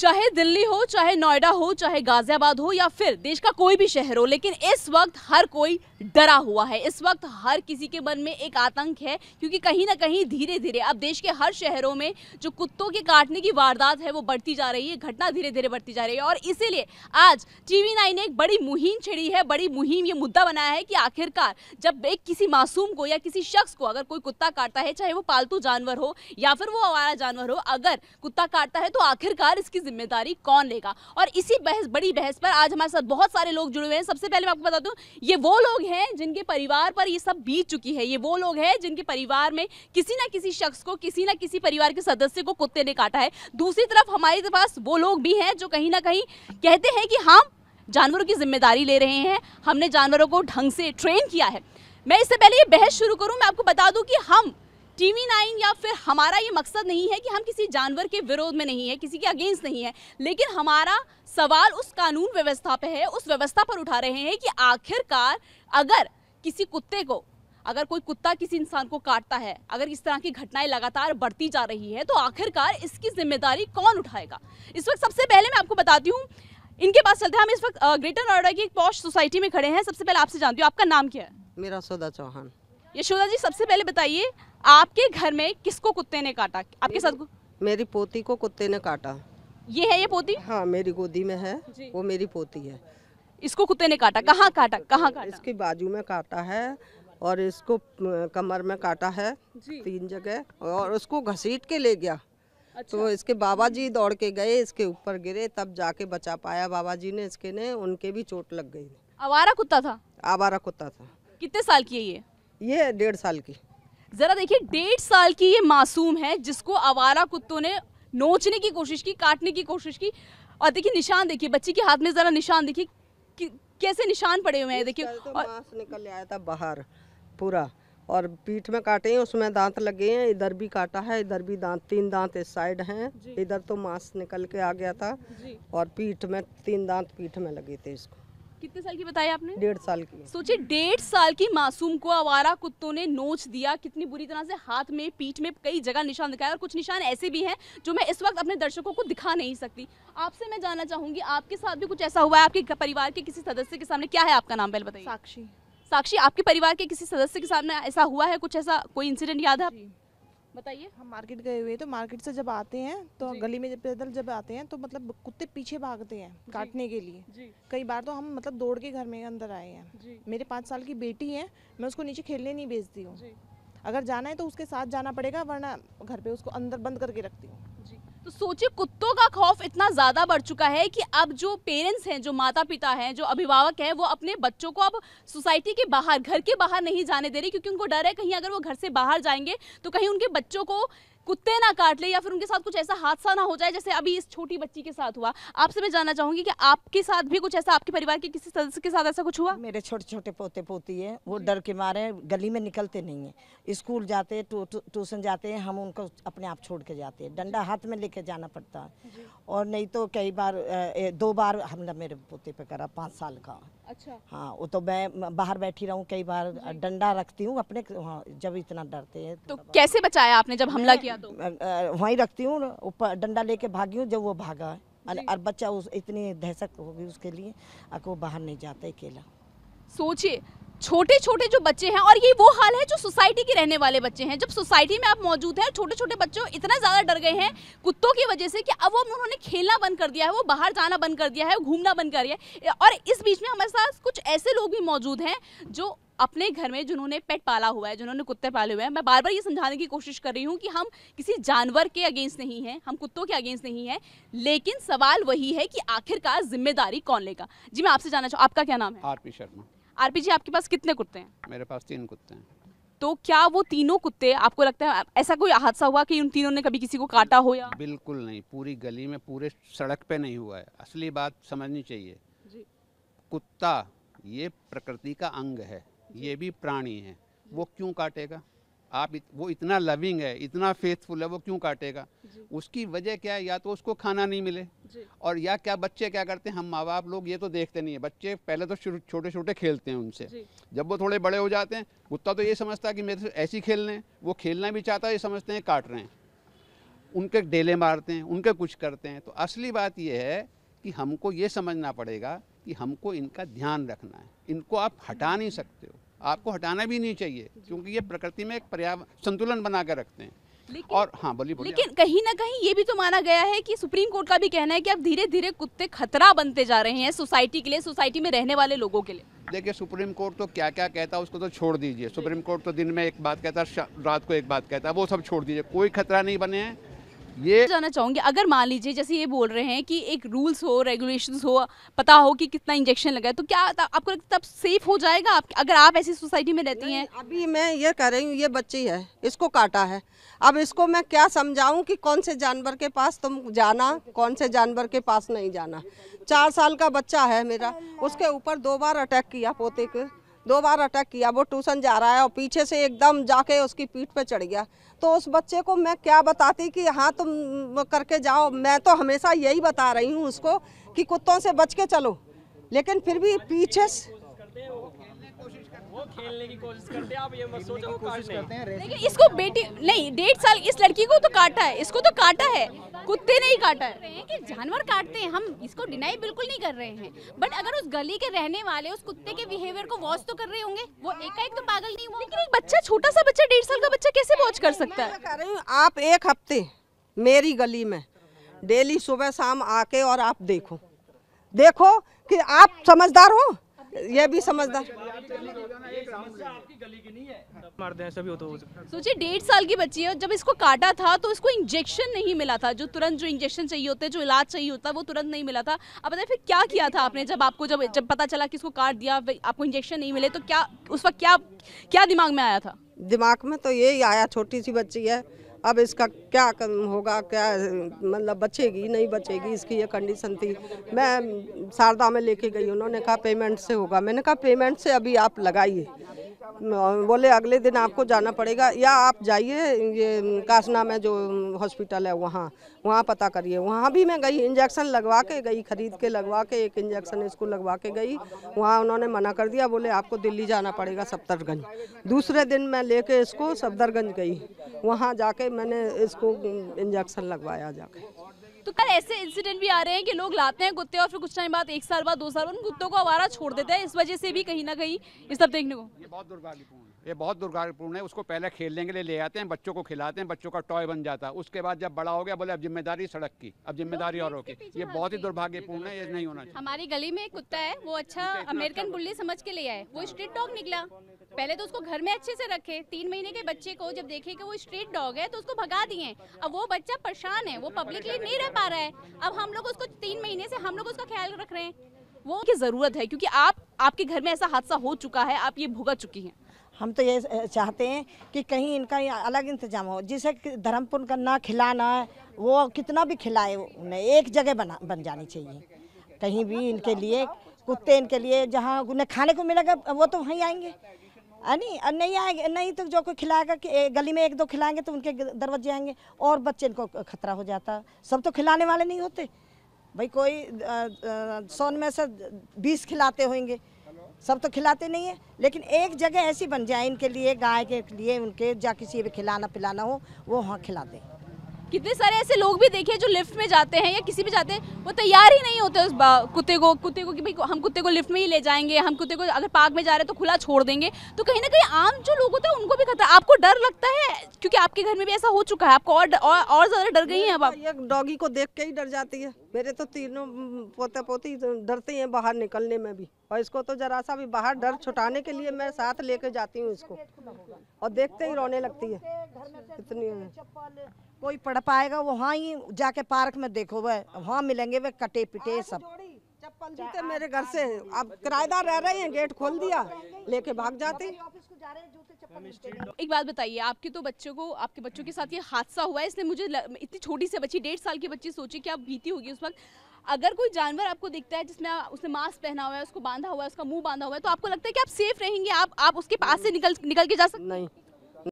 चाहे दिल्ली हो चाहे नोएडा हो चाहे गाजियाबाद हो या फिर देश का कोई भी शहर हो लेकिन इस वक्त हर कोई डरा हुआ है इस वक्त हर किसी के मन में एक आतंक है क्योंकि कहीं ना कहीं धीरे धीरे अब देश के हर शहरों में जो कुत्तों के काटने की वारदात है वो बढ़ती जा रही है घटना धीरे धीरे बढ़ती जा रही है और इसीलिए आज टीवी नाइन ने एक बड़ी मुहिम छेड़ी है बड़ी मुहिम ये मुद्दा बनाया है कि आखिरकार जब एक किसी मासूम को या किसी शख्स को अगर कोई कुत्ता काटता है चाहे वो पालतू जानवर हो या फिर वो आवारा जानवर हो अगर कुत्ता काटता है तो आखिरकार इसकी जिम्मेदारी कौन लेगा और इसी बहस बड़ी बहस पर आज हमारे साथ बहुत सारे लोग जुड़े हुए हैं सबसे पहले मैं आपको बता दूं ये वो लोग हैं जिनके परिवार पर ये सब बीत चुकी है ये वो लोग हैं जिनके परिवार में किसी ना किसी शख्स को किसी ना किसी परिवार के सदस्य को कुत्ते ने काटा है दूसरी तरफ हमारे पास वो लोग भी हैं जो कहीं ना कहीं कहते हैं कि हम हाँ, जानवरों की जिम्मेदारी ले रहे हैं हमने जानवरों को ढंग से ट्रेन किया है मैं इससे पहले ये बहस शुरू करूं मैं आपको बता दूं कि हम टीवी नाइन या फिर हमारा ये मकसद नहीं है कि हम किसी जानवर के विरोध में नहीं है किसी के अगेंस्ट नहीं है लेकिन हमारा सवाल उस कानून व्यवस्था पे है उस व्यवस्था पर उठा रहे हैं कि आखिरकार अगर किसी कुत्ते को अगर कोई कुत्ता किसी इंसान को काटता है अगर इस तरह की घटनाएं लगातार बढ़ती जा रही है तो आखिरकार इसकी जिम्मेदारी कौन उठाएगा इस वक्त सबसे पहले मैं आपको बताती हूँ इनके पास चलते हैं हम इस वक्त ग्रेटर नोएडा की एक पॉश सोसाइटी में खड़े हैं सबसे पहले आपसे जानती हूँ आपका नाम क्या है मेरा सोदा चौहान यशोदा जी सबसे पहले बताइए आपके घर में किसको कुत्ते ने काटा आपके साथ मेरी पोती को कुत्ते ने काटा ये है ये पोती हाँ मेरी गोदी में है वो मेरी पोती है इसको कुत्ते ने काटा कहाँ काटा कहाँ काटा इसके बाजू में काटा है और इसको कमर में काटा है तीन जगह और उसको घसीट के ले गया तो अच्छा। तो इसके बाबा जी दौड़ के गए इसके ऊपर गिरे तब जाके बचा पाया बाबा जी ने इसके ने उनके भी चोट लग गई आवारा कुत्ता था आवारा कुत्ता था कितने साल की है ये ये डेढ़ साल की ज़रा देखिए डेढ़ साल की ये मासूम है जिसको आवारा कुत्तों ने नोचने की कोशिश की काटने की कोशिश की और देखिए निशान देखिए बच्ची के हाथ में ज़रा निशान देखिए कैसे निशान पड़े हुए हैं देखिए तो और... मांस निकल आया था बाहर पूरा और पीठ में काटे हैं उसमें दांत लगे हैं इधर भी काटा है इधर भी दांत तीन दांत इस साइड हैं इधर तो मांस निकल के आ गया था और पीठ में तीन दांत पीठ में लगे थे इसको कितने साल की बताया आपने डेढ़ साल की सोचिए डेढ़ साल की मासूम को आवारा कुत्तों ने नोच दिया कितनी बुरी तरह से हाथ में पीठ में कई जगह निशान दिखाया और कुछ निशान ऐसे भी हैं जो मैं इस वक्त अपने दर्शकों को दिखा नहीं सकती आपसे मैं जानना चाहूंगी आपके साथ भी कुछ ऐसा हुआ है आपके परिवार के किसी सदस्य के सामने क्या है आपका नाम पहले बताइए साक्षी साक्षी आपके परिवार के किसी सदस्य के सामने ऐसा हुआ है कुछ ऐसा कोई इंसिडेंट याद है बताइए हम मार्केट गए हुए तो मार्केट से जब आते हैं तो गली में जब पैदल जब आते हैं तो मतलब कुत्ते पीछे भागते हैं काटने के लिए कई बार तो हम मतलब दौड़ के घर में अंदर आए हैं मेरे पाँच साल की बेटी है मैं उसको नीचे खेलने नहीं भेजती हूँ अगर जाना है तो उसके साथ जाना पड़ेगा वरना घर पे उसको अंदर बंद करके रखती हूँ तो सोचिए कुत्तों का खौफ इतना ज़्यादा बढ़ चुका है कि अब जो पेरेंट्स हैं जो माता पिता हैं जो अभिभावक हैं वो अपने बच्चों को अब सोसाइटी के बाहर घर के बाहर नहीं जाने दे रहे क्योंकि उनको डर है कहीं अगर वो घर से बाहर जाएंगे तो कहीं उनके बच्चों को कुत्ते ना काट ले या फिर उनके साथ कुछ ऐसा हादसा ना हो जाए जैसे अभी इस छोटी बच्ची के साथ हुआ आपसे मैं जानना चाहूंगी कि आपके साथ भी कुछ ऐसा आपके परिवार के किसी सदस्य के साथ ऐसा कुछ हुआ मेरे छोटे छोटे पोते पोती है वो डर के मारे गली में निकलते नहीं है स्कूल जाते ट्यूशन जाते हैं हम उनको अपने आप छोड़ के जाते हैं डंडा हाथ में लेके जाना पड़ता है और नहीं तो कई बार दो बार हमला मेरे पोते पे करा पाँच साल का अच्छा हाँ वो तो मैं बाहर बैठी रहूँ कई बार डंडा रखती हूँ अपने हाँ, जब इतना डरते हैं तो, तो कैसे बचाया आपने जब हमला किया तो वहीं रखती हूँ ऊपर डंडा लेके भागी हूँ जब वो भागा है और बच्चा उस इतनी दहशत होगी उसके लिए वो बाहर नहीं जाता अकेला सोचिए छोटे छोटे जो बच्चे हैं और ये वो हाल है जो सोसाइटी के रहने वाले बच्चे हैं जब सोसाइटी में आप मौजूद हैं छोटे छोटे बच्चों इतना ज़्यादा डर गए हैं कुत्तों की वजह से कि अब वो उन्होंने खेलना बंद कर दिया है वो बाहर जाना बंद कर दिया है घूमना बंद कर दिया है और इस बीच में हमारे साथ कुछ ऐसे लोग भी मौजूद हैं जो अपने घर में जिन्होंने पेट पाला हुआ है जिन्होंने कुत्ते पाले हुए हैं मैं बार बार ये समझाने की कोशिश कर रही हूँ कि हम किसी जानवर के अगेंस्ट नहीं हैं हम कुत्तों के अगेंस्ट नहीं हैं लेकिन सवाल वही है कि आखिरकार जिम्मेदारी कौन लेगा जी मैं आपसे जानना चाहूँ आपका क्या नाम है R P Sharma R P ji आपके पास कितने कुत्ते हैं मेरे पास तीन कुत्ते हैं तो क्या वो तीनों कुत्ते आपको लगता है ऐसा कोई हादसा हुआ कि उन तीनों ने कभी किसी को काटा हो या बिल्कुल नहीं पूरी गली में पूरे सड़क पे नहीं हुआ है असली बात समझनी चाहिए कुत्ता ये प्रकृति का अंग है ये भी प्राणी है वो क्यों काटेगा आप इत, वो इतना लविंग है इतना फेथफुल है वो क्यों काटेगा उसकी वजह क्या है या तो उसको खाना नहीं मिले और या क्या बच्चे क्या करते हैं हम माँ बाप लोग ये तो देखते नहीं है बच्चे पहले तो छोटे छोटे खेलते हैं उनसे जब वो थोड़े बड़े हो जाते हैं कुत्ता तो ये समझता है कि मेरे से ऐसे ही खेल रहे वो खेलना भी चाहता है ये समझते हैं काट रहे हैं उनके डेले मारते हैं उनके कुछ करते हैं तो असली बात यह है कि हमको ये समझना पड़ेगा कि हमको इनका ध्यान रखना है इनको आप हटा नहीं सकते हो आपको हटाना भी नहीं चाहिए क्योंकि ये प्रकृति में एक पर्यावरण संतुलन बना कर रखते हैं लेकिन, और हाँ बोली बोली लेकिन कहीं ना कहीं ये भी तो माना गया है कि सुप्रीम कोर्ट का भी कहना है कि अब धीरे धीरे कुत्ते खतरा बनते जा रहे हैं सोसाइटी के लिए सोसाइटी में रहने वाले लोगों के लिए देखिए सुप्रीम कोर्ट तो क्या क्या कहता है उसको तो छोड़ दीजिए सुप्रीम कोर्ट तो दिन में एक बात कहता है रात को एक बात कहता है वो सब छोड़ दीजिए कोई खतरा नहीं बने हैं ये जाना चाहूंगी अगर मान लीजिए जैसे ये बोल रहे हैं कि एक रूल्स हो रेगुलेशन हो पता हो कि कितना इंजेक्शन लगा है तो क्या आपको लगता है तब सेफ हो जाएगा आप, अगर आप ऐसी सोसाइटी में रहती हैं अभी मैं ये कह रही हूँ ये बच्ची है इसको काटा है अब इसको मैं क्या समझाऊँ कि कौन से जानवर के पास तुम जाना कौन से जानवर के पास नहीं जाना चार साल का बच्चा है मेरा उसके ऊपर दो बार अटैक किया पोते के दो बार अटैक किया वो ट्यूशन जा रहा है और पीछे से एकदम जाके उसकी पीठ पे चढ़ गया तो उस बच्चे को मैं क्या बताती कि हाँ तुम करके जाओ मैं तो हमेशा यही बता रही हूँ उसको कि कुत्तों से बच के चलो लेकिन फिर भी पीछे खेलने की कोशिश करते हैं आप ये मत सोचो कोशिश करते हैं लेकिन इसको बेटी नहीं डेढ़ साल इस लड़की को तो काटा है इसको तो काटा है कुत्ते नहीं काटा है कि जानवर काटते हैं हम इसको डिनाई बिल्कुल नहीं कर रहे हैं बट अगर उस गली के रहने वाले उस कुत्ते के बिहेवियर को वॉच तो कर रहे होंगे वो एक एक तो पागल नहीं हुआ लेकिन एक बच्चा छोटा सा बच्चा डेढ़ साल का बच्चा कैसे वॉच कर सकता है आप एक हफ्ते मेरी गली में डेली सुबह शाम आके और आप देखो देखो कि आप समझदार हो ये भी समझदार मारते हैं सभी सोचिए डेढ़ साल की बच्ची है जब इसको काटा था तो इसको इंजेक्शन नहीं मिला था जो तुरंत जो इंजेक्शन चाहिए होते जो इलाज चाहिए होता वो तुरंत नहीं मिला था अब बताए फिर क्या किया था आपने जब आपको जब जब पता चला कि इसको काट दिया आपको इंजेक्शन नहीं मिले तो क्या उस वक्त क्या क्या दिमाग में आया था दिमाग में तो यही आया छोटी सी बच्ची है अब इसका क्या होगा क्या मतलब बचेगी नहीं बचेगी इसकी ये कंडीशन थी मैं शारदा में लेके गई उन्होंने कहा पेमेंट से होगा मैंने कहा पेमेंट से अभी आप लगाइए बोले अगले दिन आपको जाना पड़ेगा या आप जाइए ये काशना में जो हॉस्पिटल है वहाँ वहाँ पता करिए वहाँ भी मैं गई इंजेक्शन लगवा के गई खरीद के लगवा के एक इंजेक्शन इसको लगवा के गई वहाँ उन्होंने मना कर दिया बोले आपको दिल्ली जाना पड़ेगा सफदरगंज दूसरे दिन मैं ले इसको सफदरगंज गई वहाँ जाके मैंने इसको इंजेक्शन लगवाया जाके तो कल ऐसे इंसिडेंट भी आ रहे हैं कि लोग लाते हैं कुत्ते और फिर कुछ टाइम बाद एक साल बाद दो साल बाद उन कुत्तों को आवारा छोड़ देते हैं इस वजह से भी कहीं ना कहीं ये सब देखने को ये बहुत दुर्भाग्यपूर्ण ये बहुत दुर्भाग्यपूर्ण है उसको पहले खेलने के लिए ले आते हैं बच्चों को खिलाते हैं बच्चों का टॉय बन जाता है उसके बाद जब बड़ा हो गया बोले अब जिम्मेदारी सड़क की अब जिम्मेदारी और होगी ये बहुत ही दुर्भाग्यपूर्ण है ये नहीं होना चाहिए हमारी गली में एक कुत्ता है वो अच्छा अमेरिकन बुल्ली समझ के ले आए वो स्ट्रीट डॉग निकला पहले तो उसको घर में अच्छे से रखे तीन महीने के बच्चे को जब देखे कि वो स्ट्रीट डॉग है तो उसको भगा दिए अब वो बच्चा परेशान है वो पब्लिकली नहीं रह पा रहा है अब हम लोग उसको तीन महीने से हम लोग उसका ख्याल रख रहे हैं वो की जरूरत है क्योंकि आप आपके घर में ऐसा हादसा हो चुका है आप ये भुगत चुकी हैं हम तो ये चाहते हैं कि कहीं इनका अलग इंतजाम हो जिसे धर्मपुर का ना खिलाना वो कितना भी खिलाए उन्हें एक जगह बना बन जानी चाहिए कहीं भी इनके लिए कुत्ते इनके लिए जहाँ उन्हें खाने को मिलेगा वो तो वहीं आएंगे नहीं नहीं आएंगे नहीं तो जो कोई खिलाएगा कि गली में एक दो खिलाएंगे तो उनके दरवाजे आएंगे और बच्चे इनको खतरा हो जाता सब तो खिलाने वाले नहीं होते भाई कोई सोन में से बीस खिलाते होंगे सब तो खिलाते नहीं है लेकिन एक जगह ऐसी बन जाए इनके लिए गाय के लिए उनके जा किसी भी खिलाना पिलाना हो वो वहाँ खिलाते हैं कितने सारे ऐसे लोग भी देखे जो लिफ्ट में जाते हैं या किसी भी जाते हैं वो तैयार ही नहीं होते उस कुत्ते को कुत्ते को कि भाई हम कुत्ते को लिफ्ट में ही ले जाएंगे हम कुत्ते को अगर पार्क में जा रहे हैं तो खुला छोड़ देंगे तो कहीं ना कहीं आम जो लोग होते हैं उनको भी खतरा आपको डर लगता है क्योंकि आपके घर में भी ऐसा हो चुका है आपको और और, ज़्यादा डर गई है अब आप डॉगी को देख के ही डर जाती है मेरे तो तीनों पोते पोती डरते हैं बाहर निकलने में भी और इसको तो जरा सा भी बाहर डर छुटाने के लिए मैं साथ लेके जाती हूँ इसको और देखते ही रोने लगती है इतनी कोई पढ़ पाएगा वो वहाँ ही जाके पार्क में देखो वह वहाँ मिलेंगे वे कटे पिटे सब चप्पल जूते मेरे घर से अब किराएदार रह रहे हैं गेट खोल दिया लेके भाग जाते एक बात बताइए आपके तो बच्चों को आपके बच्चों के साथ ये हादसा हुआ है इसलिए मुझे इतनी छोटी सी बच्ची डेढ़ साल की बच्ची सोची क्या भीती होगी उस वक्त अगर कोई जानवर आपको दिखता है जिसमें उसने मास्क पहना हुआ है उसको बांधा हुआ है उसका मुंह बांधा हुआ है तो आपको लगता है कि आप सेफ रहेंगे आप आप उसके पास से निकल निकल के जा सकते नहीं